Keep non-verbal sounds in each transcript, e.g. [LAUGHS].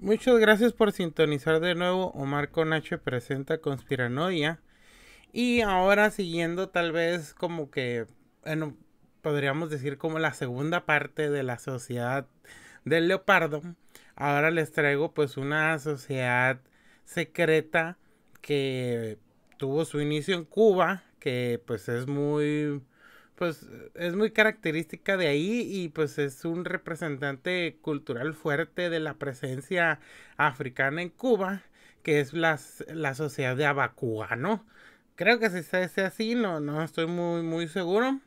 Muchas gracias por sintonizar de nuevo. Omar Conache presenta Conspiranoia. Y ahora siguiendo tal vez como que, bueno, podríamos decir como la segunda parte de la sociedad del leopardo. Ahora les traigo pues una sociedad secreta que tuvo su inicio en Cuba, que pues es muy pues es muy característica de ahí y pues es un representante cultural fuerte de la presencia africana en Cuba, que es la sociedad de Abacúa, ¿no? Creo que se dice así, no, no estoy muy, muy seguro.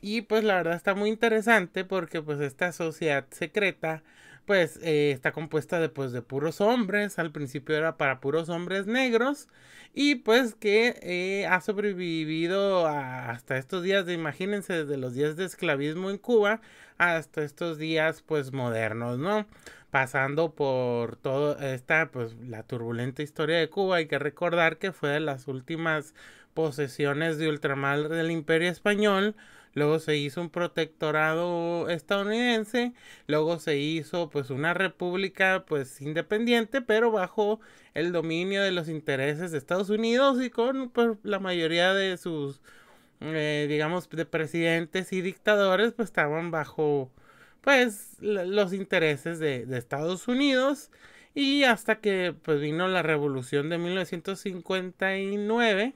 Y pues la verdad está muy interesante porque pues esta sociedad secreta pues eh, está compuesta de, pues, de puros hombres, al principio era para puros hombres negros y pues que eh, ha sobrevivido hasta estos días, de, imagínense, desde los días de esclavismo en Cuba hasta estos días pues modernos, ¿no? Pasando por toda esta pues la turbulenta historia de Cuba, hay que recordar que fue de las últimas posesiones de ultramar del Imperio Español, luego se hizo un protectorado estadounidense, luego se hizo pues una república pues independiente, pero bajo el dominio de los intereses de Estados Unidos y con pues, la mayoría de sus eh, digamos de presidentes y dictadores pues estaban bajo pues los intereses de, Estados Unidos y hasta que pues vino la revolución de 1959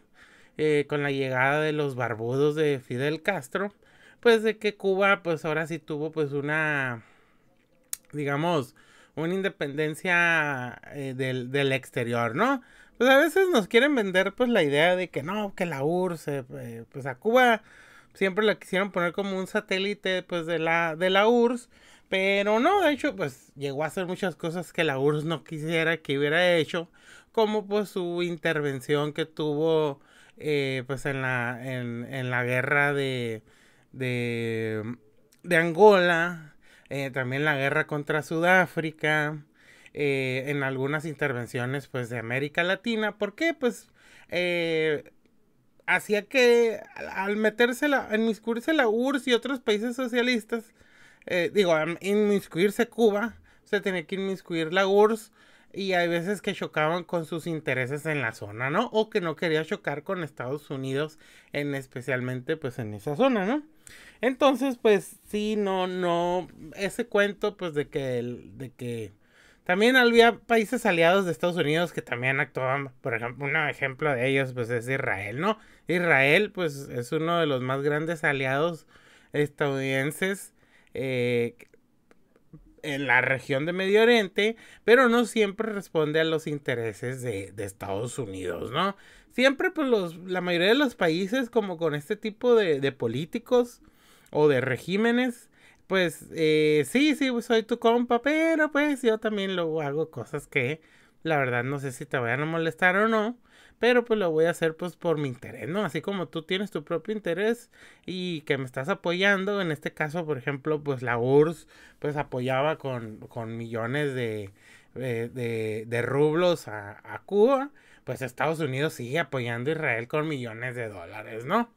eh, con la llegada de los barbudos de Fidel Castro, pues de que Cuba pues ahora sí tuvo pues una, digamos, una independencia eh, del, exterior, ¿no? Pues a veces nos quieren vender pues la idea de que no, que la URSS, eh, pues a Cuba siempre la quisieron poner como un satélite pues de la, de la URSS, pero no, de hecho pues llegó a hacer muchas cosas que la URSS no quisiera que hubiera hecho, como pues su intervención que tuvo eh, pues en la, en, la guerra de, de, Angola, eh, también la guerra contra Sudáfrica, eh, en algunas intervenciones pues de América Latina. ¿Por qué? Pues hacía que al meterse la, inmiscuirse la URSS y otros países socialistas, digo, inmiscuirse Cuba, se tenía que inmiscuir la URSS y hay veces que chocaban con sus intereses en la zona, ¿no? O que no quería chocar con Estados Unidos, en especialmente pues en esa zona, ¿no? Entonces, pues sí, no, no, ese cuento pues de que, de que también había países aliados de Estados Unidos que también actuaban, por ejemplo, un ejemplo de ellos pues es Israel, ¿no? Israel pues es uno de los más grandes aliados estadounidenses eh, en la región de Medio Oriente, pero no siempre responde a los intereses de, Estados Unidos, ¿no? Siempre, pues, los, la mayoría de los países, como con este tipo de, políticos o de regímenes, pues, eh, sí, sí, soy tu compa, pero pues yo también luego hago cosas que la verdad no sé si te vayan a molestar o no pero pues lo voy a hacer pues por mi interés, ¿no? Así como tú tienes tu propio interés y que me estás apoyando, en este caso, por ejemplo, pues la URSS pues apoyaba con, millones eh, de, de, rublos a, a Cuba, pues Estados Unidos sigue apoyando a Israel con millones de dólares, ¿no?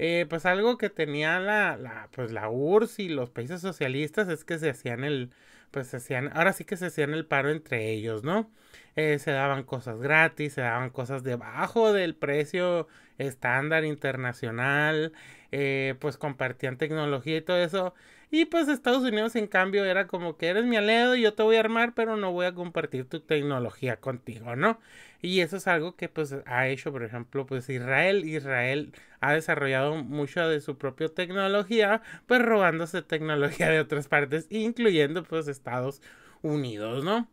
Eh, pues algo que tenía la, la, pues la URSS y los países socialistas es que se hacían el, pues se hacían, ahora sí que se hacían el paro entre ellos, ¿no? Eh, se daban cosas gratis, se daban cosas debajo del precio estándar internacional, eh, pues compartían tecnología y todo eso. Y pues Estados Unidos en cambio era como que eres mi aledo, yo te voy a armar, pero no voy a compartir tu tecnología contigo, ¿no? Y eso es algo que pues ha hecho, por ejemplo, pues Israel. Israel ha desarrollado mucho de su propia tecnología, pues robándose tecnología de otras partes, incluyendo pues Estados Unidos, ¿no?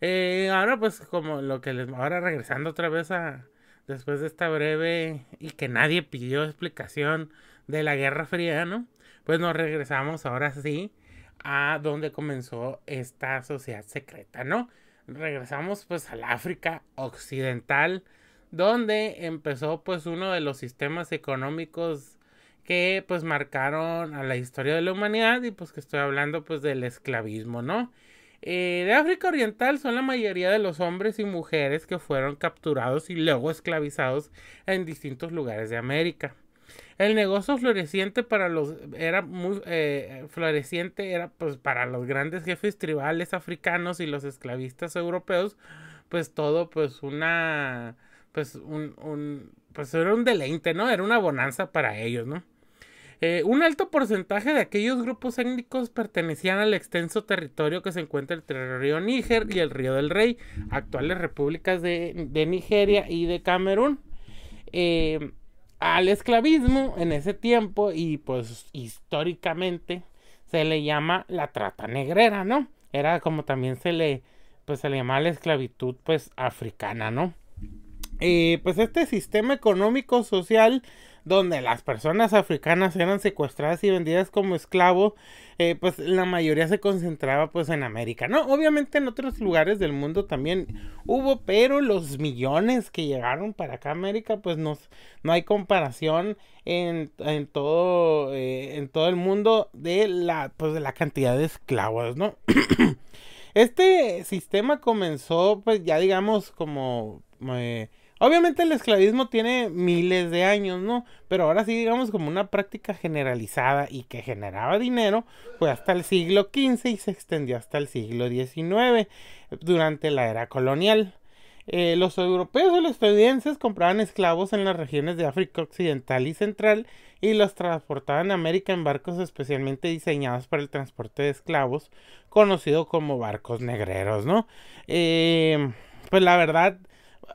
Eh, ahora pues como lo que les... Ahora regresando otra vez a... Después de esta breve y que nadie pidió explicación de la Guerra Fría, ¿no? Pues nos regresamos ahora sí a donde comenzó esta sociedad secreta, ¿no? regresamos pues al África Occidental, donde empezó pues uno de los sistemas económicos que pues marcaron a la historia de la humanidad y pues que estoy hablando pues del esclavismo, ¿no? Eh, de África Oriental son la mayoría de los hombres y mujeres que fueron capturados y luego esclavizados en distintos lugares de América. El negocio floreciente para los era muy eh, floreciente era pues para los grandes jefes tribales africanos y los esclavistas europeos, pues todo pues una pues un, un pues era un deleite, ¿no? Era una bonanza para ellos, ¿no? Eh, un alto porcentaje de aquellos grupos étnicos pertenecían al extenso territorio que se encuentra entre el río Níger y el río del Rey, actuales repúblicas de, de Nigeria y de Camerún. Eh, al esclavismo en ese tiempo y pues históricamente se le llama la trata negrera, ¿no? Era como también se le pues se le llama la esclavitud pues africana, ¿no? Eh, pues este sistema económico social donde las personas africanas eran secuestradas y vendidas como esclavos, eh, pues la mayoría se concentraba pues en América, ¿no? Obviamente en otros lugares del mundo también hubo, pero los millones que llegaron para acá a América, pues nos, no hay comparación en, todo, eh, en todo el mundo de la, pues, de la cantidad de esclavos, ¿no? [CLEARS THROAT] este sistema comenzó, pues ya digamos como... Obviamente el esclavismo tiene miles de años, ¿no? Pero ahora sí, digamos, como una práctica generalizada y que generaba dinero, fue hasta el siglo XV y se extendió hasta el siglo XIX, durante la era colonial. Eh, los europeos y los estadounidenses compraban esclavos en las regiones de África Occidental y Central y los transportaban a América en barcos especialmente diseñados para el transporte de esclavos, conocido como barcos negreros, ¿no? Eh, pues la verdad,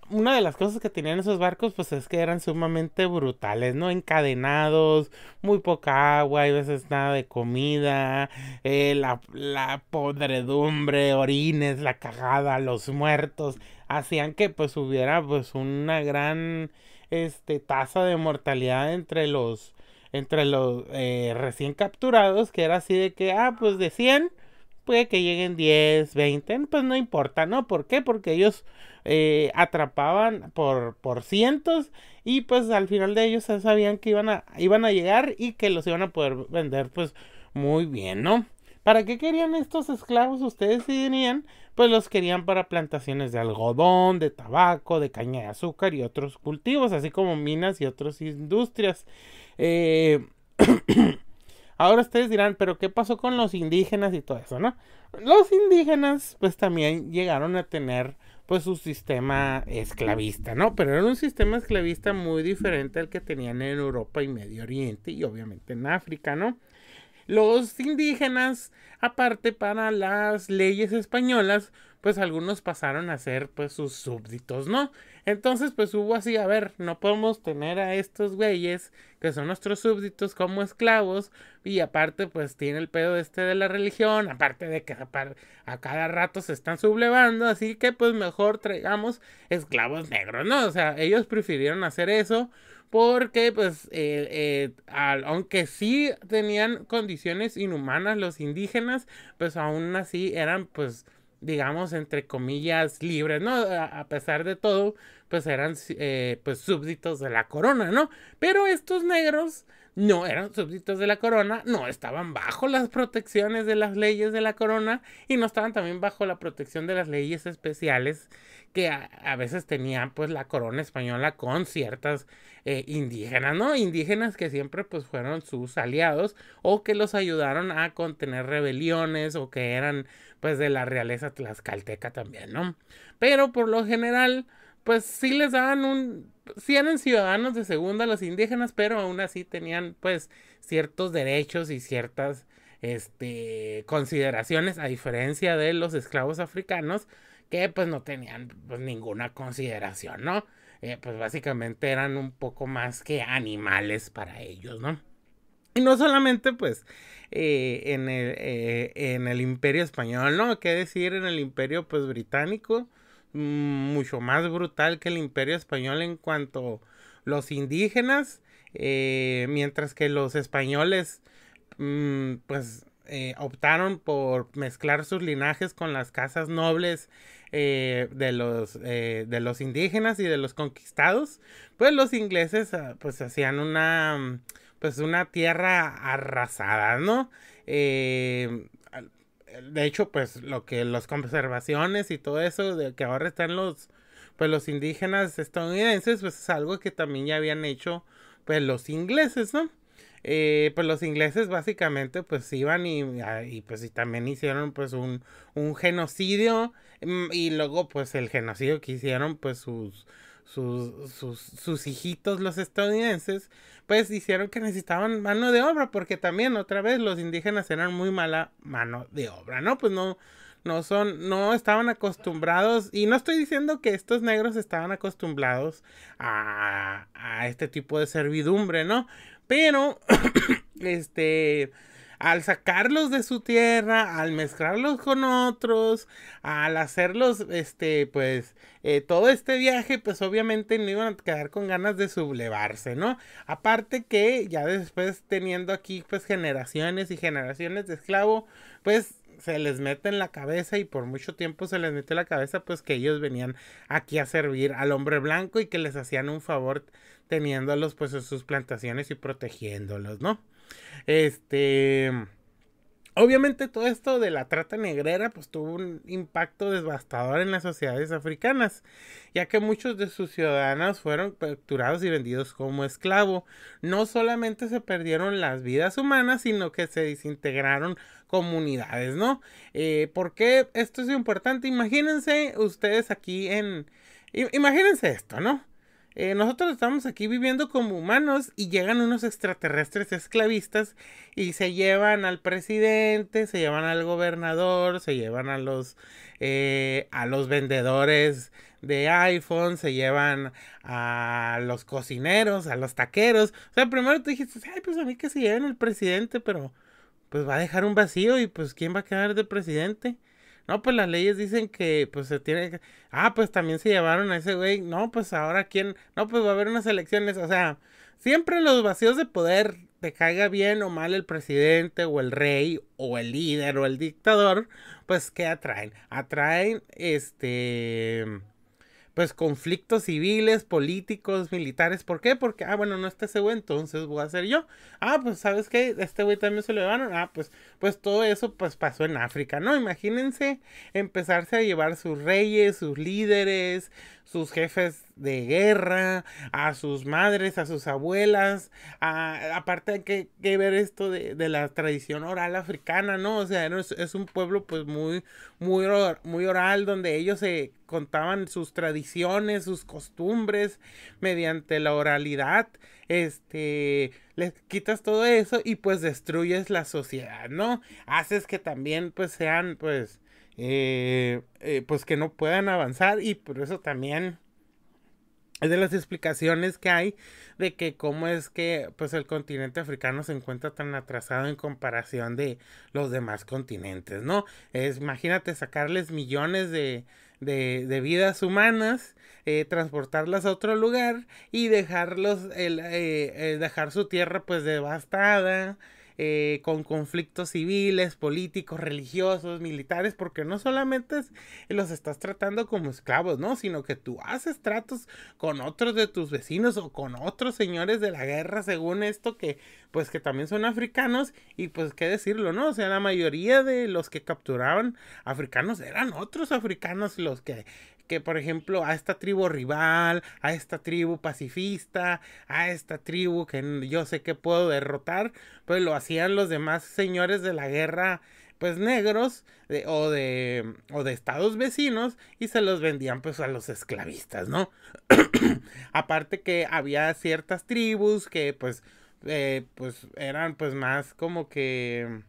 una de las cosas que tenían esos barcos, pues es que eran sumamente brutales, ¿no? Encadenados, muy poca agua, hay veces nada de comida, eh, la, podredumbre, orines, la cajada, los muertos, hacían que pues hubiera pues una gran este, tasa de mortalidad entre los, entre los eh, recién capturados, que era así de que, ah, pues de puede que lleguen 10, 20, pues no importa, ¿no? ¿Por qué? Porque ellos eh, atrapaban por, por cientos y pues al final de ellos sabían que iban a, iban a llegar y que los iban a poder vender pues muy bien, ¿no? ¿Para qué querían estos esclavos? Ustedes si dirían, pues los querían para plantaciones de algodón, de tabaco, de caña de azúcar y otros cultivos, así como minas y otras industrias. Eh... [CLEARS THROAT] Ahora ustedes dirán, pero ¿qué pasó con los indígenas y todo eso, no? Los indígenas pues también llegaron a tener pues su sistema esclavista, ¿no? Pero era un sistema esclavista muy diferente al que tenían en Europa y Medio Oriente y obviamente en África, ¿no? los indígenas, aparte para las leyes españolas, pues algunos pasaron a ser pues sus súbditos, ¿no? Entonces pues hubo así, a ver, no podemos tener a estos güeyes que son nuestros súbditos como esclavos y aparte pues tiene el pedo este de la religión, aparte de que a cada rato se están sublevando, así que pues mejor traigamos esclavos negros, ¿no? O sea, ellos prefirieron hacer eso porque, pues, eh, eh, aunque sí tenían condiciones inhumanas los indígenas, pues aún así eran, pues, digamos, entre comillas, libres, ¿no? A, pesar de todo, pues eran, eh, pues, súbditos de la corona, ¿no? Pero estos negros no eran súbditos de la corona, no estaban bajo las protecciones de las leyes de la corona y no estaban también bajo la protección de las leyes especiales que a, veces tenía pues la corona española con ciertas eh, indígenas, ¿no? Indígenas que siempre pues fueron sus aliados o que los ayudaron a contener rebeliones o que eran pues de la realeza tlaxcalteca también, ¿no? Pero por lo general pues sí les daban un, sí eran ciudadanos de segunda los indígenas, pero aún así tenían pues ciertos derechos y ciertas este, consideraciones a diferencia de los esclavos africanos que pues no tenían pues ninguna consideración, ¿no? Eh, pues básicamente eran un poco más que animales para ellos, ¿no? Y no solamente pues eh, en, el, eh, en el imperio español, ¿no? ¿Qué decir en el imperio pues británico? Mm, mucho más brutal que el imperio español en cuanto los indígenas, eh, mientras que los españoles mm, pues eh, optaron por mezclar sus linajes con las casas nobles eh, de, los, de los indígenas y de los conquistados, pues los ingleses ah, pues hacían una mm, pues una tierra arrasada, ¿no? Eh, de hecho, pues lo que las conservaciones y todo eso de que ahora están los pues los indígenas estadounidenses, pues es algo que también ya habían hecho pues los ingleses, ¿no? Eh, pues los ingleses básicamente pues iban y, pues y también hicieron pues un, un genocidio mm, y luego pues el genocidio que hicieron pues sus sus, sus, hijitos, los estadounidenses, pues hicieron que necesitaban mano de obra, porque también otra vez los indígenas eran muy mala mano de obra, ¿no? Pues no, no son, no estaban acostumbrados, y no estoy diciendo que estos negros estaban acostumbrados a, a este tipo de servidumbre, ¿no? Pero, [COUGHS] este, al sacarlos de su tierra, al mezclarlos con otros, al hacerlos, este, pues, eh, todo este viaje, pues obviamente no iban a quedar con ganas de sublevarse, ¿no? Aparte que ya después teniendo aquí, pues, generaciones y generaciones de esclavo, pues se les mete en la cabeza y por mucho tiempo se les mete en la cabeza pues que ellos venían aquí a servir al hombre blanco y que les hacían un favor teniéndolos pues en sus plantaciones y protegiéndolos, ¿no? Este. Obviamente todo esto de la trata negrera pues tuvo un impacto devastador en las sociedades africanas, ya que muchos de sus ciudadanos fueron capturados y vendidos como esclavo. No solamente se perdieron las vidas humanas, sino que se desintegraron comunidades, ¿no? porque eh, ¿Por qué esto es importante? Imagínense ustedes aquí en... Imagínense esto, ¿no? Eh, nosotros estamos aquí viviendo como humanos y llegan unos extraterrestres esclavistas y se llevan al presidente, se llevan al gobernador, se llevan a los, eh, a los vendedores de iPhone, se llevan a los cocineros, a los taqueros. O sea, primero tú dijiste, ay, pues a mí que se lleven al presidente, pero pues va a dejar un vacío y pues ¿quién va a quedar de presidente? No, pues las leyes dicen que pues se tiene que... Ah, pues también se llevaron a ese güey. No, pues ahora quién... No, pues va a haber unas elecciones. O sea, siempre los vacíos de poder, te caiga bien o mal el presidente o el rey o el líder o el dictador, pues ¿qué atraen? Atraen este pues conflictos civiles, políticos, militares. ¿Por qué? Porque, ah, bueno, no está ese güey, entonces voy a ser yo. Ah, pues, ¿sabes qué? Este güey también se lo llevaron. Ah, pues, pues todo eso pues pasó en África, ¿no? Imagínense empezarse a llevar sus reyes, sus líderes, sus jefes de guerra, a sus madres, a sus abuelas, a, aparte hay que, ver esto de, de, la tradición oral africana, ¿no? O sea, es, un pueblo pues muy, muy, muy oral donde ellos se contaban sus tradiciones, sus costumbres mediante la oralidad, este, les quitas todo eso y pues destruyes la sociedad, ¿no? Haces que también pues sean pues eh, eh, pues que no puedan avanzar y por eso también es de las explicaciones que hay de que cómo es que pues el continente africano se encuentra tan atrasado en comparación de los demás continentes, ¿no? imagínate sacarles millones de, vidas humanas, eh, transportarlas a otro lugar y dejarlos, el, eh, dejar su tierra pues devastada, eh, con conflictos civiles, políticos, religiosos, militares, porque no solamente los estás tratando como esclavos, ¿no? Sino que tú haces tratos con otros de tus vecinos o con otros señores de la guerra, según esto, que pues que también son africanos y pues qué decirlo, ¿no? O sea, la mayoría de los que capturaban africanos eran otros africanos los que que, por ejemplo, a esta tribu rival, a esta tribu pacifista, a esta tribu que yo sé que puedo derrotar, pues lo hacían los demás señores de la guerra, pues negros o, de, o de estados vecinos y se los vendían pues a los esclavistas, ¿no? [CLEARS THROAT] Aparte que había ciertas tribus que pues, eh, pues eran pues más como que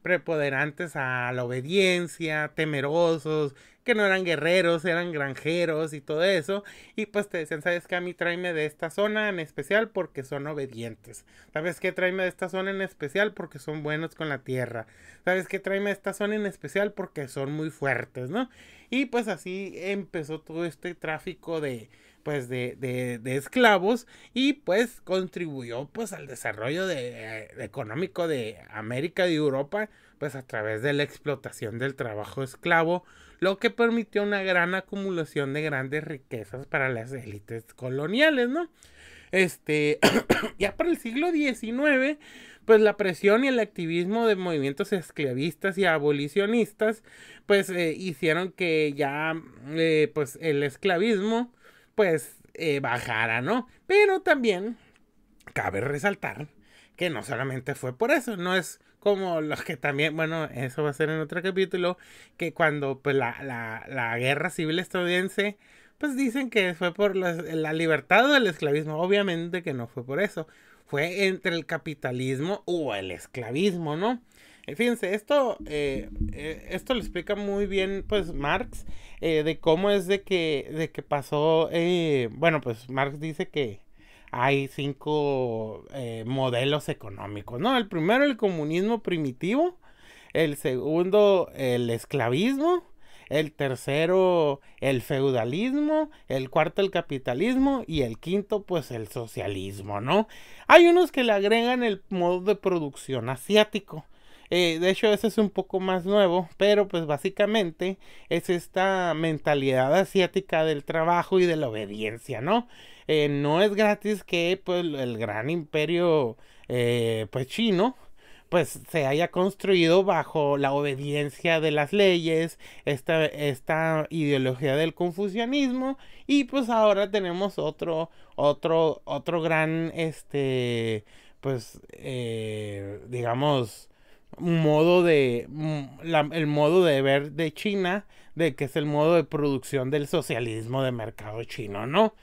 prepoderantes a la obediencia, temerosos, que no eran guerreros, eran granjeros y todo eso. Y pues te decían, ¿sabes qué? A mí tráeme de esta zona en especial porque son obedientes. ¿Sabes qué? Tráeme de esta zona en especial porque son buenos con la tierra. ¿Sabes qué? Tráeme de esta zona en especial porque son muy fuertes, ¿no? Y pues así empezó todo este tráfico de pues de, esclavos y pues contribuyó pues al desarrollo eh, económico de América y Europa pues a través de la explotación del trabajo esclavo lo que permitió una gran acumulación de grandes riquezas para las élites coloniales, ¿no? Este, [CLEARS THROAT] ya para el siglo XIX, pues la presión y el activismo de movimientos esclavistas y abolicionistas, pues eh, hicieron que ya, eh, pues el esclavismo, pues eh, bajara, ¿no? Pero también cabe resaltar que no solamente fue por eso, no es como los que también, bueno, eso va a ser en otro capítulo, que cuando pues, la, guerra civil estadounidense, pues dicen que fue por la, libertad o el esclavismo, obviamente que no fue por eso, fue entre el capitalismo o el esclavismo, ¿no? Eh, fíjense, esto, eh, eh, esto lo explica muy bien, pues, Marx, de cómo es de que, de que pasó, bueno, pues Marx dice que, hay cinco eh, modelos económicos, ¿no? El primero, el comunismo primitivo, el segundo, el esclavismo, el tercero, el feudalismo, el cuarto, el capitalismo y el quinto, pues el socialismo, ¿no? Hay unos que le agregan el modo de producción asiático. Eh, de hecho, ese es un poco más nuevo, pero pues básicamente es esta mentalidad asiática del trabajo y de la obediencia, ¿no? Eh, no es gratis que pues, el gran imperio eh, pues, chino pues se haya construido bajo la obediencia de las leyes, esta, esta ideología del confucianismo y pues ahora tenemos otro, otro, otro gran, este, pues, eh, digamos, modo de, el modo de ver de China, de que es el modo de producción del socialismo de mercado chino, ¿no?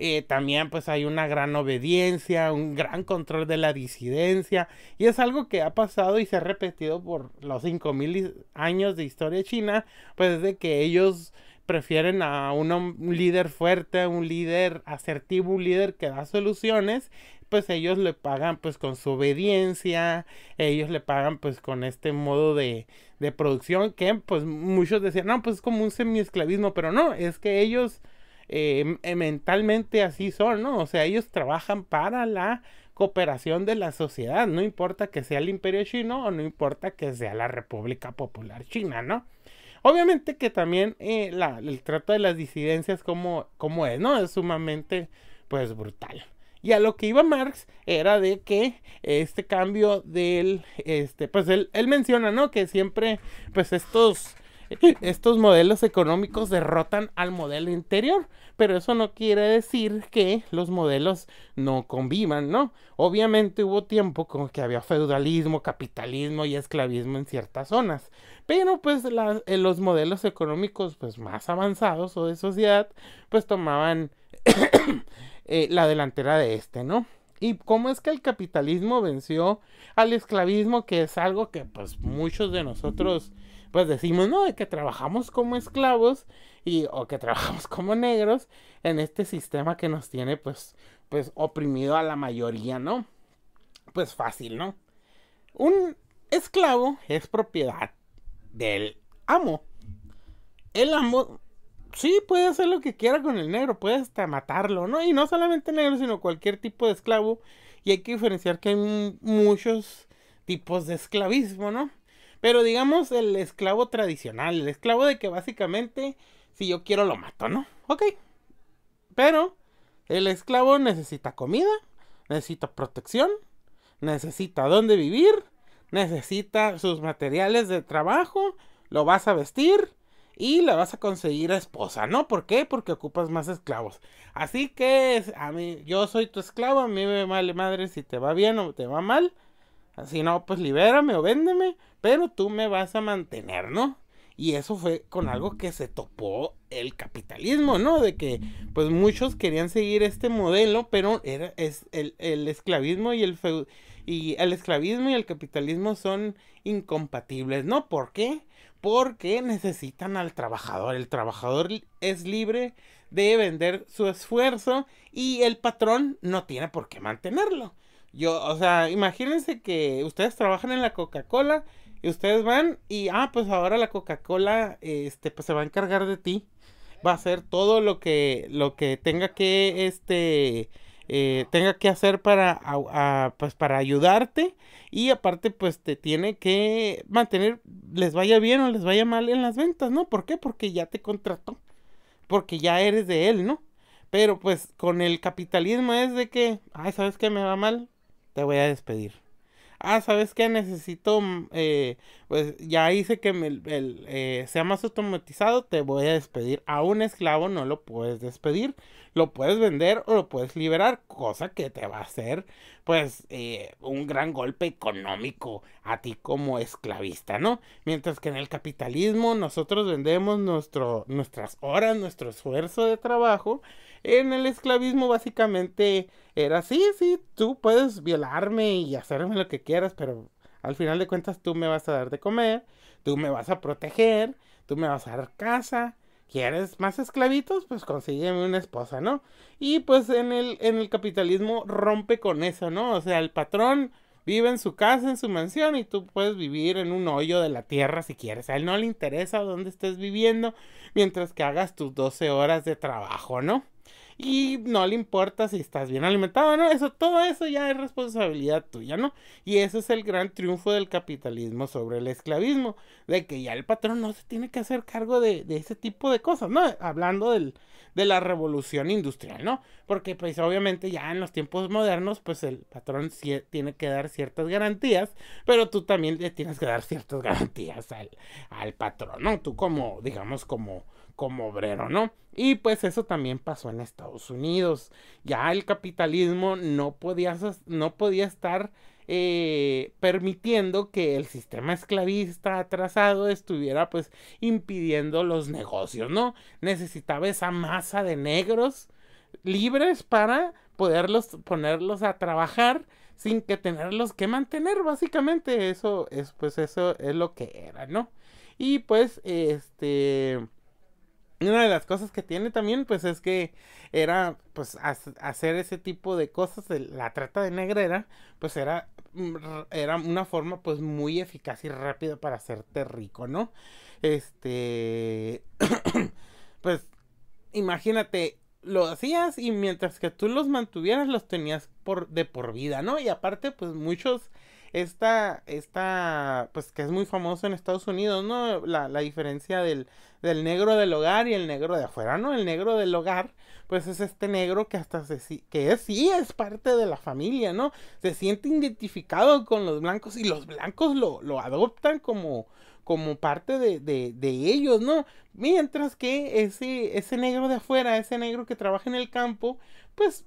Eh, también pues hay una gran obediencia, un gran control de la disidencia y es algo que ha pasado y se ha repetido por los 5.000 años de historia china, pues de que ellos prefieren a un líder fuerte, un líder asertivo, un líder que da soluciones, pues ellos le pagan pues con su obediencia, ellos le pagan pues con este modo de, de producción que pues muchos decían, no, pues es como un semiesclavismo, pero no, es que ellos Em, eh, mentalmente así son, ¿no? O sea, ellos trabajan para la cooperación de la sociedad, no importa que sea el imperio chino o no importa que sea la República Popular China, ¿no? Obviamente que también eh, el trato de las disidencias como, es, ¿no? Es sumamente, pues, brutal. Y a lo que iba Marx era de que este cambio del, este, pues él, él menciona, ¿no? Que siempre, pues estos estos modelos económicos derrotan al modelo interior, pero eso no quiere decir que los modelos no convivan, ¿no? Obviamente hubo tiempo con que había feudalismo, capitalismo y esclavismo en ciertas zonas, pero pues eh, los modelos económicos pues más avanzados o de sociedad pues tomaban [COUGHS] eh, la delantera de este, ¿no? y cómo es que el capitalismo venció al esclavismo, que es algo que pues muchos de nosotros pues decimos, no, de que trabajamos como esclavos y, o que trabajamos como negros en este sistema que nos tiene, pues, pues oprimido a la mayoría, ¿no? Pues fácil, ¿no? Un esclavo es propiedad del amo. El amo, sí, puede hacer lo que quiera con el negro, puede hasta matarlo, ¿no? Y no solamente negro, sino cualquier tipo de esclavo. Y hay que diferenciar que hay muchos tipos de esclavismo, ¿no? Pero digamos el esclavo tradicional, el esclavo de que básicamente si yo quiero lo mato, ¿no? Ok. Pero el esclavo necesita comida, necesita protección, necesita dónde vivir, necesita sus materiales de trabajo, lo vas a vestir y la vas a conseguir a esposa, ¿no? ¿Por qué? Porque ocupas más esclavos. Así que a mí, yo soy tu esclavo, a mí me vale madre si te va bien o te va mal. Así no, pues libérame o véndeme, pero tú me vas a mantener, ¿no? Y eso fue con algo que se topó el capitalismo, ¿no? De que pues muchos querían seguir este modelo, pero era es el, esclavismo y el y el esclavismo y el capitalismo son incompatibles, ¿no? ¿Por qué? Porque necesitan al trabajador. El trabajador es libre de vender su esfuerzo y el patrón no tiene por qué mantenerlo. Yo, o sea, imagínense que ustedes trabajan en la Coca-Cola y ustedes van y, ah, pues ahora la Coca-Cola, este, pues se va a encargar de ti. Va a hacer todo lo que, lo que tenga que, este, eh, tenga que hacer para, pues para ayudarte y aparte pues te tiene que mantener, les vaya bien o les vaya mal en las ventas, ¿no? ¿Por qué? Porque ya te contrató, porque ya eres de él, ¿no? Pero pues con el capitalismo es de que, ay, ¿sabes qué me va mal? te voy a despedir. Ah, ¿sabes qué? Necesito, mm, eh, pues ya hice que me, eh, sea más automatizado, te voy a despedir. A un esclavo no lo puedes despedir, lo puedes vender o lo puedes liberar, cosa que te va a hacer, pues, eh, un gran golpe económico a ti como esclavista, ¿no? Mientras que en el capitalismo nosotros vendemos nuestro, nuestras horas, nuestro esfuerzo de trabajo en el esclavismo básicamente era, sí, sí, tú puedes violarme y hacerme lo que quieras, pero al final de cuentas tú me vas a dar de comer, tú me vas a proteger, tú me vas a dar casa. ¿Quieres más esclavitos? Pues consígueme una esposa, ¿no? Y pues en el, en el capitalismo rompe con eso, ¿no? O sea, el patrón vive en su casa, en su mansión, y tú puedes vivir en un hoyo de la tierra si quieres. A él no le interesa dónde estés viviendo mientras que hagas tus 12 horas de trabajo, ¿no? Y no le importa si estás bien alimentado, ¿no? Eso, todo eso ya es responsabilidad tuya, ¿no? Y ese es el gran triunfo del capitalismo sobre el esclavismo, de que ya el patrón no se tiene que hacer cargo de, de ese tipo de cosas, ¿no? Hablando del, de la revolución industrial, ¿no? Porque pues obviamente ya en los tiempos modernos, pues el patrón sí tiene que dar ciertas garantías, pero tú también le tienes que dar ciertas [LAUGHS] garantías al, al patrón, ¿no? Tú como, digamos, como como obrero, ¿no? Y pues eso también pasó en Estados Unidos. Ya el capitalismo no podía, no podía estar eh, permitiendo que el sistema esclavista atrasado estuviera pues impidiendo los negocios, ¿no? Necesitaba esa masa de negros libres para poderlos ponerlos a trabajar sin que tenerlos que mantener básicamente eso es pues eso es lo que era no y pues este una de las cosas que tiene también, pues es que era, pues, hacer ese tipo de cosas, la trata de negrera, pues era, mm, era una forma, pues, muy eficaz y rápida para hacerte rico, ¿no? Este, [COUGHS] pues, imagínate, lo hacías y mientras que tú los mantuvieras, los tenías por, de por vida, ¿no? Y aparte, pues, muchos esta, esta, pues que es muy famoso en Estados Unidos, ¿no? La, diferencia del, negro del hogar y el negro de afuera, ¿no? El negro del hogar, pues es este negro que hasta se, que es, sí es parte de la familia, ¿no? Se siente identificado con los blancos y los blancos lo, lo adoptan como, como parte de, de, ellos, ¿no? Mientras que ese, ese negro de afuera, ese negro que trabaja en el campo, pues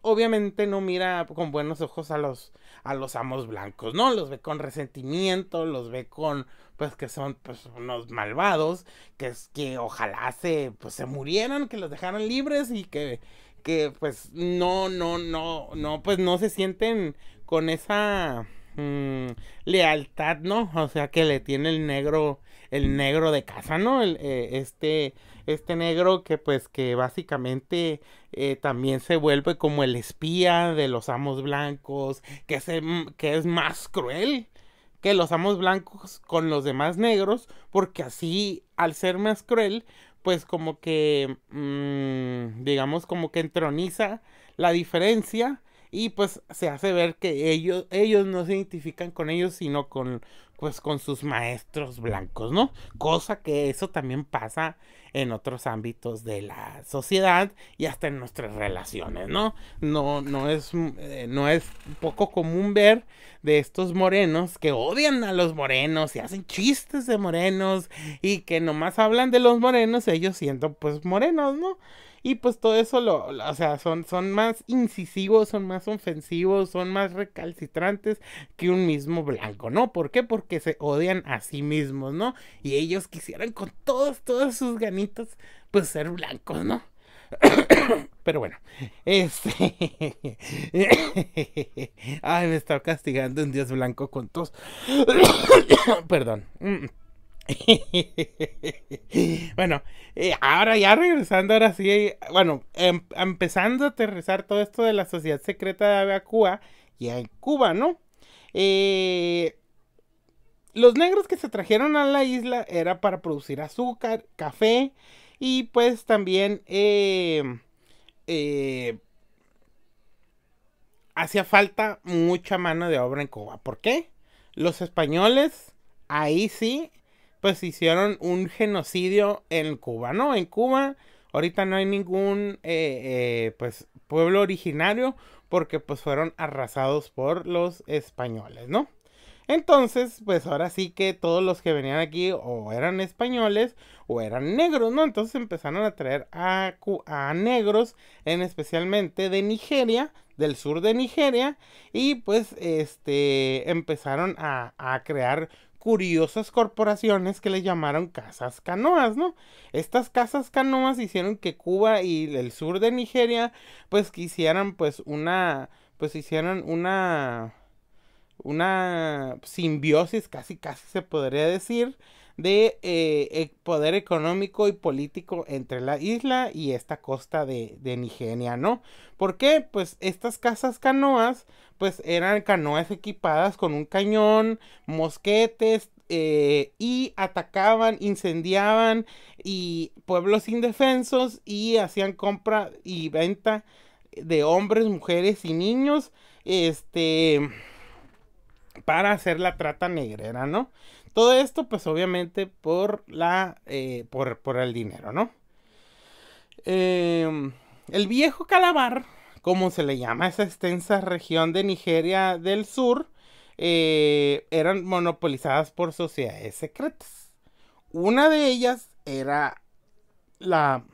obviamente no mira con buenos ojos a los, a los amos blancos, ¿no? Los ve con resentimiento, los ve con, pues, que son, pues, unos malvados, que es que ojalá se, pues, se murieran, que los dejaran libres y que, que, pues, no, no, no, no, pues, no se sienten con esa mm, lealtad, ¿no? O sea, que le tiene el negro el negro de casa, ¿no? El, eh, este, este negro que pues que básicamente eh, también se vuelve como el espía de los amos blancos, que, que es más cruel que los amos blancos con los demás negros, porque así, al ser más cruel, pues como que, mm, digamos, como que entroniza la diferencia y pues se hace ver que ellos, ellos no se identifican con ellos, sino con, pues con sus maestros blancos, ¿no? Cosa que eso también pasa en otros ámbitos de la sociedad y hasta en nuestras relaciones, ¿no? No, no es, eh, no es poco común ver de estos morenos que odian a los morenos y hacen chistes de morenos y que nomás hablan de los morenos ellos siendo pues morenos, ¿no? Y pues todo eso, lo, o sea, son, son más incisivos, son más ofensivos, son más recalcitrantes que un mismo blanco, ¿no? ¿Por qué? Porque se odian a sí mismos, ¿no? Y ellos quisieran con todos, todos sus ganitos, pues ser blancos, ¿no? [COUGHS] Pero bueno, este. [COUGHS] Ay, me está castigando un dios blanco con todos [COUGHS] Perdón. Mm. [LAUGHS] bueno, eh, ahora ya regresando, ahora sí, bueno, em, empezando a aterrizar todo esto de la sociedad secreta de Cuba, y en Cuba, ¿no? Eh, los negros que se trajeron a la isla era para producir azúcar, café y pues también eh, hacía falta mucha mano de obra en Cuba. ¿Por qué? Los españoles, ahí sí, pues hicieron un genocidio en Cuba, ¿no? En Cuba ahorita no hay ningún eh, eh, pues pueblo originario porque pues fueron arrasados por los españoles, ¿no? Entonces, pues ahora sí que todos los que venían aquí o eran españoles o eran negros, ¿no? Entonces empezaron a traer a, a negros, en especialmente de Nigeria, del sur de Nigeria, y pues este empezaron a, a crear curiosas corporaciones que le llamaron casas canoas, ¿no? Estas casas canoas hicieron que Cuba y el sur de Nigeria pues quisieran pues una pues hicieran una una simbiosis casi casi se podría decir de eh, e-, poder económico y político entre la isla y esta costa de, Nigenia, ¿no? ¿Por qué? Pues estas casas canoas, pues eran canoas equipadas con un cañón, mosquetes, eh, y atacaban, incendiaban y pueblos indefensos y hacían compra y venta de hombres, mujeres y niños este para hacer la trata negrera, ¿no? Todo esto, pues obviamente por la. Eh, por, el dinero, ¿no? Em, el viejo Calabar, como se le llama a esa extensa región de Nigeria del Sur, eh, eran monopolizadas por sociedades secretas. Una de ellas era la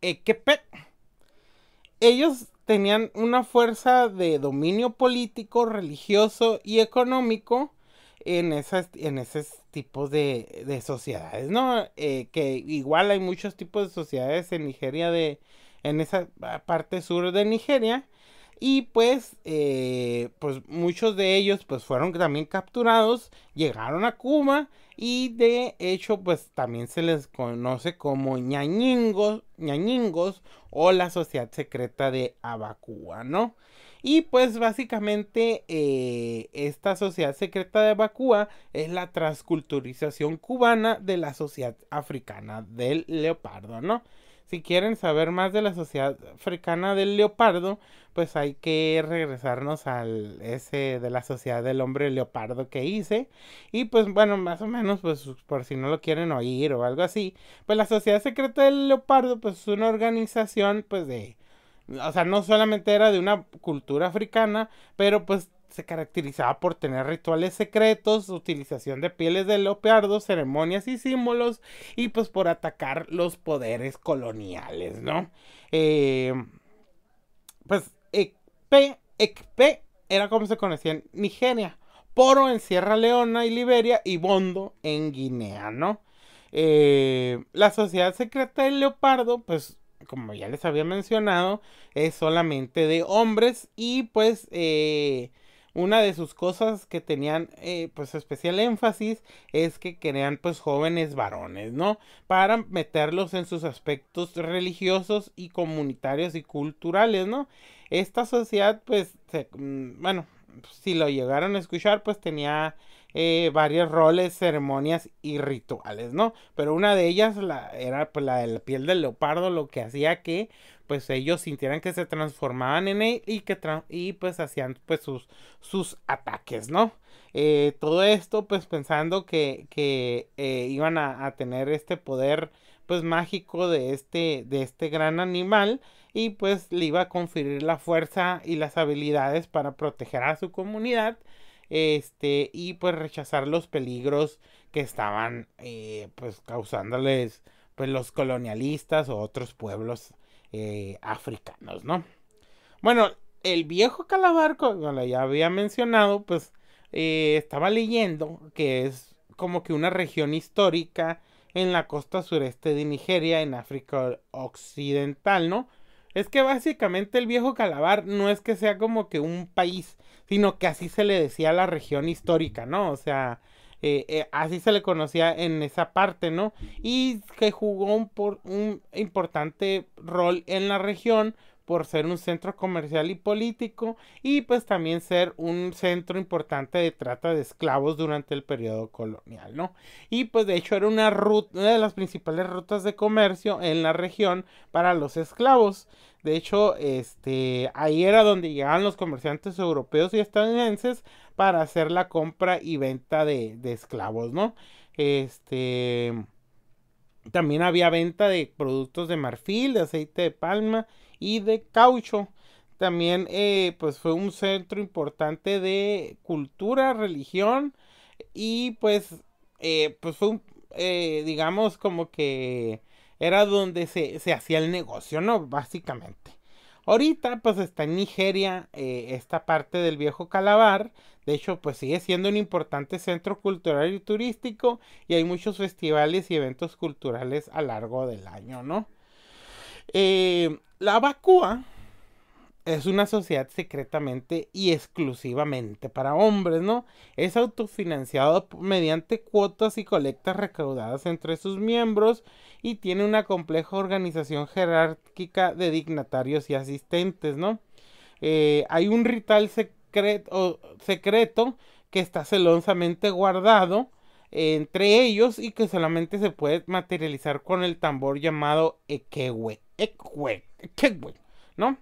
Ekepet. Ellos tenían una fuerza de dominio político, religioso y económico en, esas, en esos tipos de, de sociedades, ¿no? Eh, que igual hay muchos tipos de sociedades en Nigeria, de, en esa parte sur de Nigeria. Y pues, eh, pues muchos de ellos pues fueron también capturados, llegaron a Cuba y de hecho pues también se les conoce como ñañingos, ñañingos o la sociedad secreta de Abacúa, ¿no? Y pues básicamente eh, esta sociedad secreta de Bakúa es la transculturización cubana de la sociedad africana del leopardo, ¿no? Si quieren saber más de la sociedad africana del leopardo, pues hay que regresarnos al ese de la sociedad del hombre leopardo que hice. Y pues bueno, más o menos, pues por si no lo quieren oír o algo así, pues la sociedad secreta del leopardo, pues es una organización pues de o sea, no solamente era de una cultura africana, pero pues se caracterizaba por tener rituales secretos, utilización de pieles de leopardo ceremonias y símbolos, y pues por atacar los poderes coloniales, ¿no? Em, pues Ekpe, e era como se conocía en Nigeria, Poro en Sierra Leona y Liberia, y Bondo en Guinea, ¿no? Eh, la sociedad secreta del leopardo, pues como ya les había mencionado, es solamente de hombres y pues eh, una de sus cosas que tenían eh, pues especial énfasis es que querían pues jóvenes varones, ¿no? Para meterlos en sus aspectos religiosos y comunitarios y culturales, ¿no? Esta sociedad pues, mm, bueno, si lo llegaron a escuchar pues tenía eh, varios roles, ceremonias y rituales, ¿no? Pero una de ellas la, era pues, la de la piel del leopardo, lo que hacía que pues ellos sintieran que se transformaban en él y que y pues hacían pues sus, sus ataques, ¿no? Eh, todo esto pues pensando que, eh, iban a, a, tener este poder pues mágico de este, de este gran animal y pues le iba a conferir la fuerza y las habilidades para proteger a su comunidad este, y pues rechazar los peligros que estaban eh, pues causándoles pues los colonialistas o otros pueblos eh, africanos, ¿no? Bueno, el viejo Calabarco, como ya había mencionado, pues eh, estaba leyendo que es como que una región histórica en la costa sureste de Nigeria, en África Occidental, ¿no? Es que básicamente el viejo Calabar no es que sea como que un país, sino que así se le decía la región histórica, ¿no? O sea, eh, eh, así se le conocía en esa parte, ¿no? Y que jugó por, un importante rol en la región por ser un centro comercial y político y pues también ser un centro importante de trata de esclavos durante el periodo colonial, ¿no? Y pues de hecho era una, ruta, una de las principales rutas de comercio en la región para los esclavos. De hecho, este, ahí era donde llegaban los comerciantes europeos y estadounidenses para hacer la compra y venta de, de esclavos, ¿no? Este, también había venta de productos de marfil, de aceite de palma, y de caucho. También eh, pues fue un centro importante de cultura, religión y pues, eh, pues fue eh, digamos como que era donde se, se hacía el negocio, ¿no? Básicamente. Ahorita pues está en Nigeria esta parte del viejo Calabar. De hecho pues sigue siendo un importante centro cultural y turístico y hay muchos festivales y eventos culturales a largo del año, ¿no? Eh, la vacua es una sociedad secretamente y exclusivamente para hombres, ¿no? Es autofinanciado mediante cuotas y colectas recaudadas entre sus miembros y tiene una compleja organización jerárquica de dignatarios y asistentes, ¿no? Eh, hay un ritual secreto, secreto que está celosamente guardado entre ellos y que solamente se puede materializar con el tambor llamado Ekewe. Ekwe bueno, ¿no?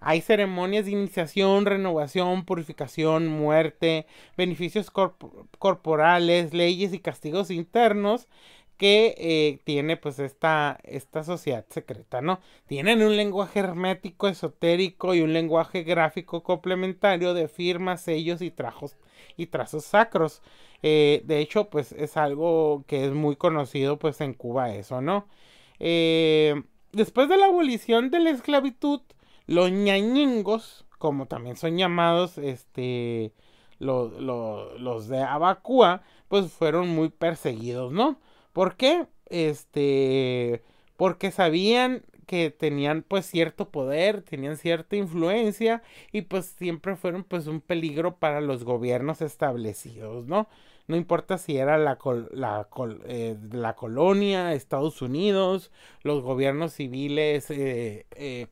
Hay ceremonias de iniciación, renovación, purificación, muerte, beneficios corporales, leyes y castigos internos que eh, tiene pues esta, esta sociedad secreta, ¿no? Tienen un lenguaje hermético, esotérico y un lenguaje gráfico complementario de firmas, sellos y, trajos, y trazos sacros. Eh, de hecho, pues es algo que es muy conocido pues en Cuba eso, ¿no? Eh, Después de la abolición de la esclavitud, los ñañingos, como también son llamados este, los, los de Abacúa, pues fueron muy perseguidos, ¿no? ¿Por qué? Este, porque sabían que tenían pues cierto poder, tenían cierta influencia y pues siempre fueron pues un peligro para los gobiernos establecidos, ¿no? No importa si era la, eh, la, colonia, Estados Unidos, los gobiernos civiles eh, eh,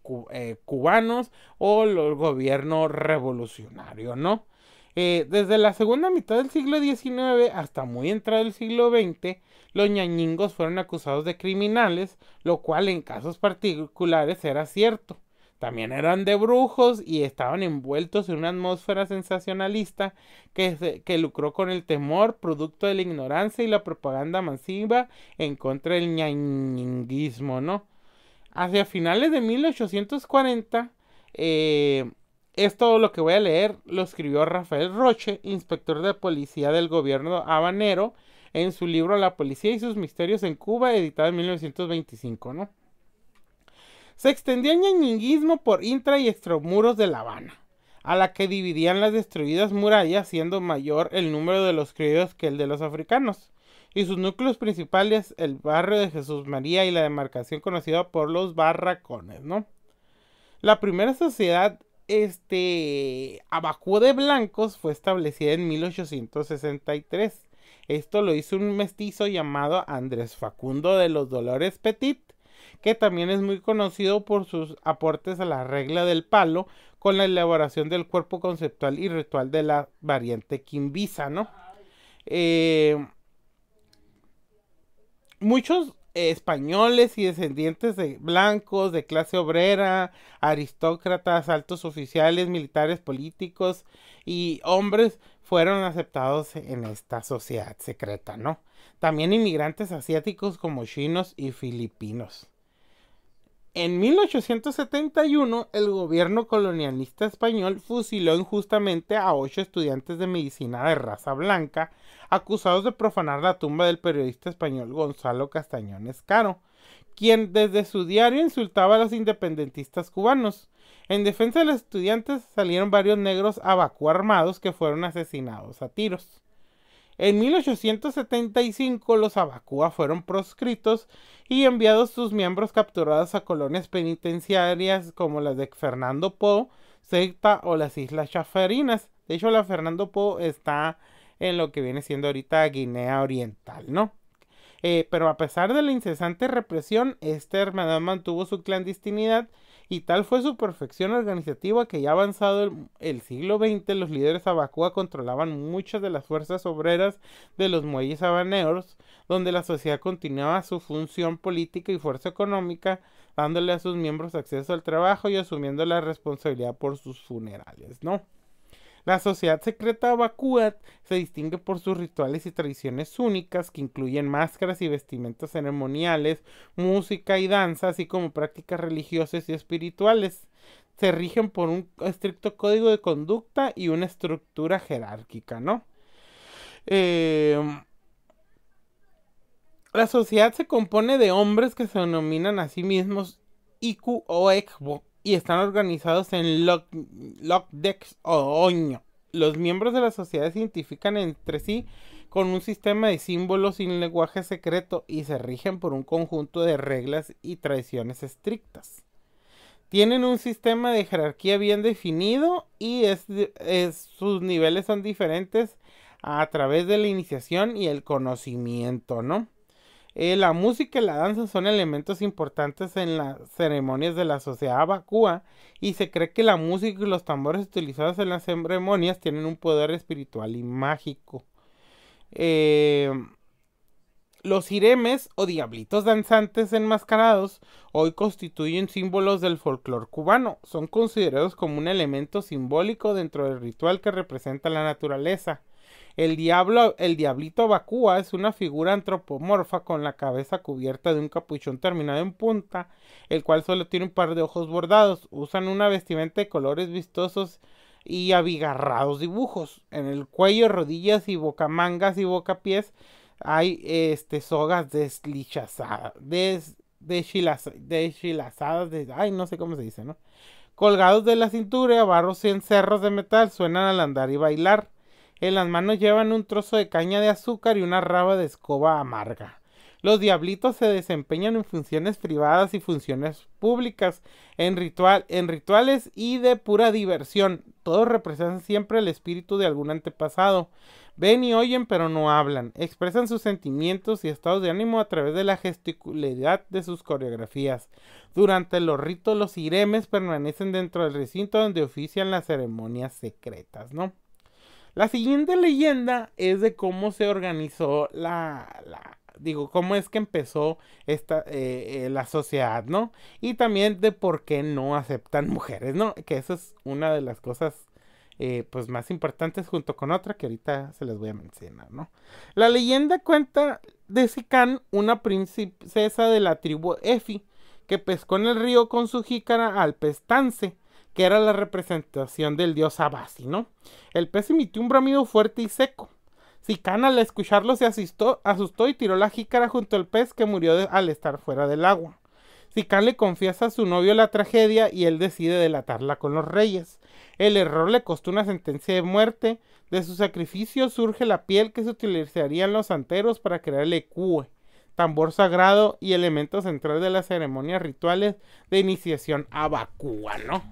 cubanos o el gobierno revolucionario, ¿no? desde la segunda mitad del siglo XIX hasta muy entrado del siglo XX, los ñañingos fueron acusados de criminales, lo cual en casos particulares era cierto también eran de brujos y estaban envueltos en una atmósfera sensacionalista que, que lucró con el temor, producto de la ignorancia y la propaganda masiva en contra del ñañinguismo, ¿no? Hacia finales de 1840, eh, es todo lo que voy a leer lo escribió Rafael Roche, inspector de policía del gobierno habanero, en su libro La policía y sus misterios en Cuba, editado en 1925, ¿no? Se extendía el ñañinguismo por intra y extramuros de La Habana, a la que dividían las destruidas murallas, siendo mayor el número de los criollos que el de los africanos, y sus núcleos principales el barrio de Jesús María y la demarcación conocida por los barracones, ¿no? La primera sociedad este de blancos fue establecida en 1863. Esto lo hizo un mestizo llamado Andrés Facundo de los Dolores Petit, que también es muy conocido por sus aportes a la regla del palo con la elaboración del cuerpo conceptual y ritual de la variante quimbisa, ¿no? Eh, muchos españoles y descendientes de blancos, de clase obrera, aristócratas, altos oficiales, militares, políticos y hombres fueron aceptados en esta sociedad secreta, ¿no? También inmigrantes asiáticos como chinos y filipinos. En 1871, el gobierno colonialista español fusiló injustamente a ocho estudiantes de medicina de raza blanca, acusados de profanar la tumba del periodista español Gonzalo Castañón Escaro, quien desde su diario insultaba a los independentistas cubanos. En defensa de los estudiantes salieron varios negros a armados que fueron asesinados a tiros. En 1875 los Abacúa fueron proscritos y enviados sus miembros capturados a colonias penitenciarias como las de Fernando Po, Secta o las Islas Chafarinas. De hecho, la Fernando Po está en lo que viene siendo ahorita Guinea Oriental, ¿no? Eh, pero a pesar de la incesante represión, este hermandad mantuvo su clandestinidad y tal fue su perfección organizativa que ya avanzado el, siglo XX los líderes abacúa controlaban muchas de las fuerzas obreras de los muelles habaneros, donde la sociedad continuaba su función política y fuerza económica, dándole a sus miembros acceso al trabajo y asumiendo la responsabilidad por sus funerales, ¿no? La sociedad secreta Bakuat se distingue por sus rituales y tradiciones únicas que incluyen máscaras y vestimentas ceremoniales, música y danza, así como prácticas religiosas y espirituales. Se rigen por un estricto código de conducta y una estructura jerárquica, ¿no? Em, la sociedad se compone de hombres que se denominan a sí mismos Iku o Ekbo, y están organizados en lock, o oño. Los miembros de la sociedad se identifican entre sí con un sistema de símbolos y un lenguaje secreto y se rigen por un conjunto de reglas y tradiciones estrictas. Tienen un sistema de jerarquía bien definido y sus niveles son diferentes a través de la iniciación y el conocimiento, ¿no? Eh, la música y la danza son elementos importantes en las ceremonias de la sociedad vacua, y se cree que la música y los tambores utilizados en las ceremonias tienen un poder espiritual y mágico. Eh, los iremes o diablitos danzantes enmascarados hoy constituyen símbolos del folclore cubano. Son considerados como un elemento simbólico dentro del ritual que representa la naturaleza. El, diablo, el diablito Bakúa es una figura antropomorfa con la cabeza cubierta de un capuchón terminado en punta, el cual solo tiene un par de ojos bordados. Usan una vestimenta de colores vistosos y abigarrados dibujos. En el cuello, rodillas y bocamangas y bocapiés hay este, sogas deslichazadas, des, deshilazadas, ay, no sé cómo se dice, ¿no? Colgados de la cintura, barros y encerros de metal suenan al andar y bailar. En las manos llevan un trozo de caña de azúcar y una raba de escoba amarga. Los diablitos se desempeñan en funciones privadas y funciones públicas, en, rituales y de pura diversión. Todos representan siempre el espíritu de algún antepasado. Ven y oyen pero no hablan. Expresan sus sentimientos y estados de ánimo a través de la gesticulidad de sus coreografías. Durante los ritos los iremes permanecen dentro del recinto donde ofician las ceremonias secretas, ¿no? La siguiente leyenda es de cómo se organizó la, digo, cómo es que empezó esta, eh, eh, la sociedad, ¿no? Y también de por qué no aceptan [LAUGHS] mujeres, ¿no? Que eso es una de las cosas, eh, pues, más importantes junto con otra que ahorita se les voy a mencionar, ¿no? La leyenda cuenta de Sican, una princesa de la tribu Efi, que pescó en el río con su jícara al pestance que era la representación del dios Abasi, ¿no? El pez emitió un bramido fuerte y seco. Sicán al escucharlo se asustó y tiró la jícara junto al pez que murió al estar fuera del agua. Sicán le confiesa a su novio la tragedia y él decide delatarla con los reyes. El error le costó una sentencia de muerte. De su sacrificio surge la piel que se utilizaría en los anteros para crear el ecue, tambor sagrado y elemento central de las ceremonias rituales de iniciación abacúa, ¿no?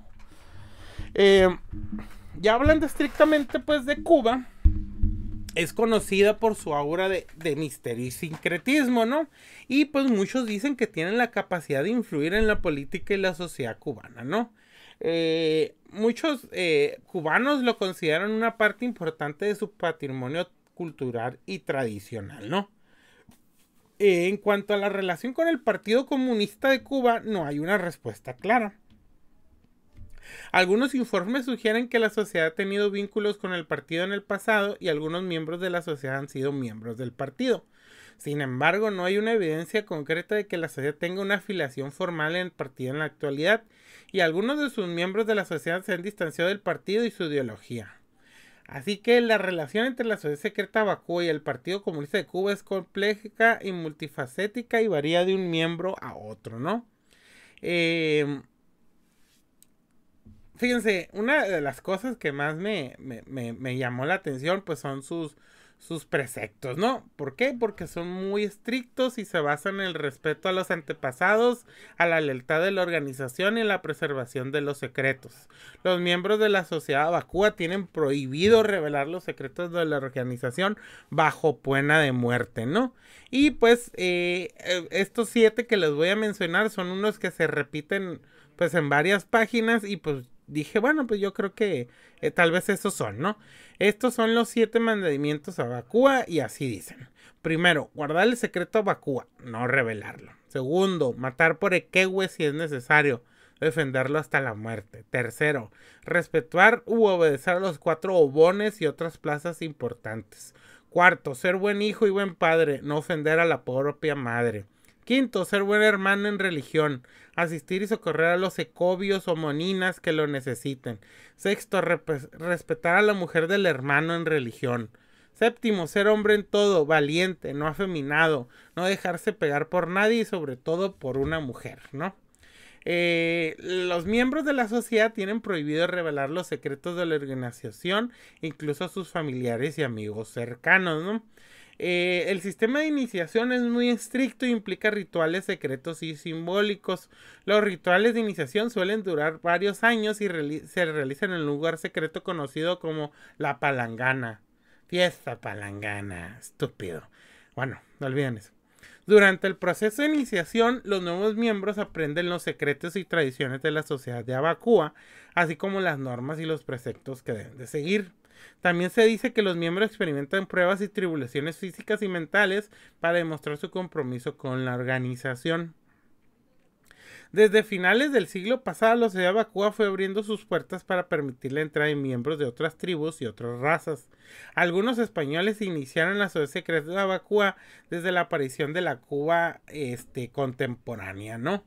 Eh, ya hablando estrictamente pues de Cuba, es conocida por su aura de, misterio y sincretismo, ¿no? Y pues muchos dicen que tienen la capacidad de influir en la política y la sociedad cubana, ¿no? Eh, muchos eh, cubanos lo consideran una parte importante de su patrimonio cultural y tradicional, ¿no? en cuanto a la relación con el Partido Comunista de Cuba, no hay una respuesta clara. Algunos informes sugieren que la sociedad ha tenido vínculos con el partido en el pasado y algunos miembros de la sociedad han sido miembros del partido. Sin embargo, no hay una evidencia concreta de que la sociedad tenga una afiliación formal en el partido en la actualidad, y algunos de sus miembros de la sociedad se han distanciado del partido y su ideología. Así que la relación entre la sociedad secreta Bakú y el Partido Comunista de Cuba es compleja y multifacética y varía de un miembro a otro, ¿no? Eh, fíjense, una de las cosas que más me, llamó la atención, pues son sus, sus preceptos, ¿no? ¿Por qué? Porque son muy estrictos y se basan en el respeto a los antepasados, a la lealtad de la organización y en la preservación de los secretos. Los miembros de la sociedad vacúa tienen prohibido revelar los secretos de la organización bajo pena de muerte, ¿no? Y pues eh, eh, estos siete que les voy a mencionar son unos que se repiten pues en varias páginas y pues dije, bueno, pues yo creo que eh, tal vez esos son, ¿no? Estos son los siete mandamientos a Bakúa y así dicen. Primero, guardar el secreto a Bakúa, no revelarlo. Segundo, matar por Ekewe si es necesario, defenderlo hasta la muerte. Tercero, respetar u obedecer a los cuatro obones y otras plazas importantes. Cuarto, ser buen hijo y buen padre, no ofender a la propia madre. Quinto, ser buen hermano en religión, asistir y socorrer a los ecobios o moninas que lo necesiten. Sexto, respetar a la mujer del hermano en religión. Séptimo, ser hombre en todo, valiente, no afeminado, no dejarse pegar por nadie y sobre todo por una mujer, ¿no? Eh, los miembros de la sociedad tienen prohibido revelar los secretos de la organización, incluso a sus familiares y amigos cercanos, ¿no? Eh, el sistema de iniciación es muy estricto e implica rituales secretos y simbólicos. Los rituales de iniciación suelen durar varios años y se realizan en un lugar secreto conocido como la palangana. Fiesta palangana, estúpido. Bueno, no olviden eso. Durante el proceso de iniciación, los nuevos miembros aprenden los secretos y tradiciones de la sociedad de Abacúa, así como las normas y los preceptos que deben de seguir. También se dice que los miembros experimentan pruebas y tribulaciones físicas y mentales para demostrar su compromiso con la organización. Desde finales del siglo pasado, la sociedad Bakúa fue abriendo sus puertas para permitir la entrada de miembros de otras tribus y otras razas. Algunos españoles iniciaron la sociedad secreta Bakúa desde la aparición de la Cuba este, contemporánea, ¿no?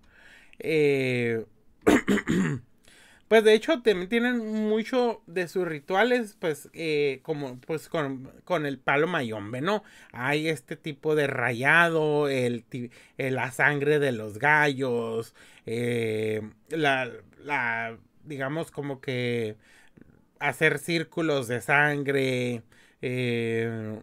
Eh... [CLEARS THROAT] Pues de hecho también tienen mucho de sus rituales, pues eh, como pues con, con, el palo mayombe, ¿no? Hay este tipo de rayado, el, eh, la sangre de los gallos, eh, la, la, digamos como que hacer círculos de sangre, eh,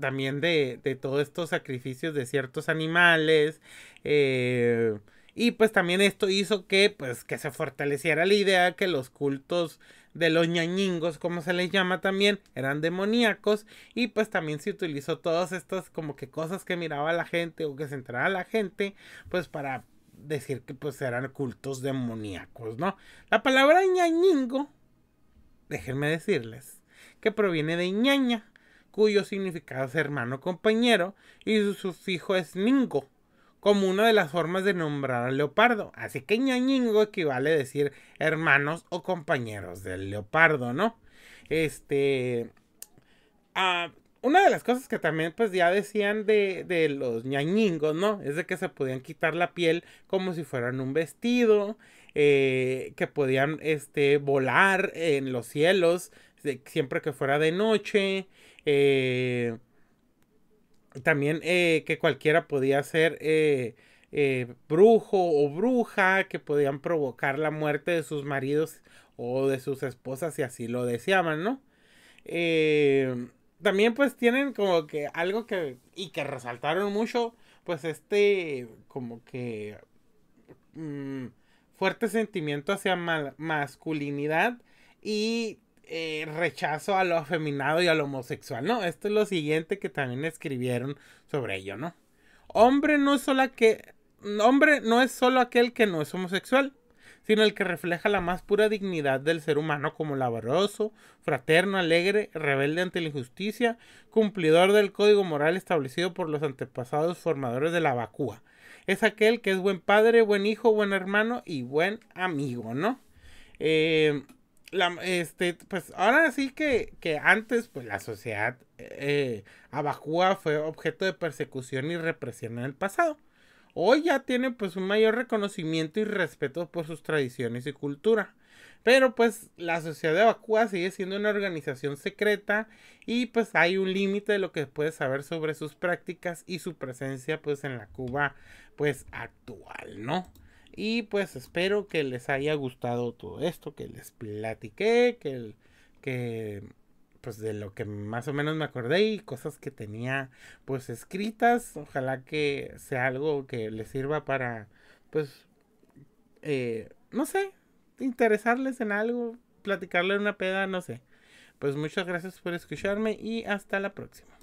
también de, de todos estos sacrificios de ciertos animales, eh, y pues también esto hizo que, pues, que se fortaleciera la idea que los cultos de los ñañingos, como se les llama también, eran demoníacos y pues también se utilizó todas estas como que cosas que miraba la gente o que se enteraba la gente, pues para decir que pues eran cultos demoníacos, ¿no? La palabra ñañingo, déjenme decirles, que proviene de ñaña, cuyo significado es hermano compañero y su sufijo es ningo como una de las formas de nombrar al leopardo. Así que ñañingo equivale a decir hermanos o compañeros del leopardo, ¿no? Este. Ah, una de las cosas que también pues ya decían de, de, los ñañingos, ¿no? Es de que se podían quitar la piel como si fueran un vestido, eh, que podían este, volar en los cielos siempre que fuera de noche, eh, también eh, que cualquiera podía ser eh, eh, brujo o bruja, que podían provocar la muerte de sus maridos o de sus esposas si así lo deseaban, ¿no? también pues tienen como que algo que y que resaltaron mucho, pues este como que mm, fuerte sentimiento hacia masculinidad y eh, rechazo a lo afeminado y a lo homosexual. No, esto es lo siguiente que también escribieron sobre ello, ¿no? Hombre no es solo que. Hombre no es solo aquel que no es homosexual, sino el que refleja la más pura dignidad del ser humano como laboroso, fraterno, alegre, rebelde ante la injusticia, cumplidor del código moral establecido por los antepasados formadores de la vacúa. Es aquel que es buen padre, buen hijo, buen hermano y buen amigo, ¿no? Eh, la, este, pues ahora sí que, que antes, pues la sociedad eh, fue objeto de persecución y represión en el pasado. Hoy ya tiene pues un mayor reconocimiento y respeto por sus tradiciones y cultura. Pero pues la sociedad de Abacúa sigue siendo una organización secreta y pues hay un límite de lo que puedes saber sobre sus prácticas y su presencia pues en la Cuba pues actual, ¿no? Y pues espero que les haya gustado todo esto, que les platiqué, que, que pues de lo que más o menos me acordé y cosas que tenía pues escritas. Ojalá que sea algo que les sirva para pues, eh, no sé, interesarles en algo, platicarle una peda, no sé. Pues muchas gracias por escucharme y hasta la próxima.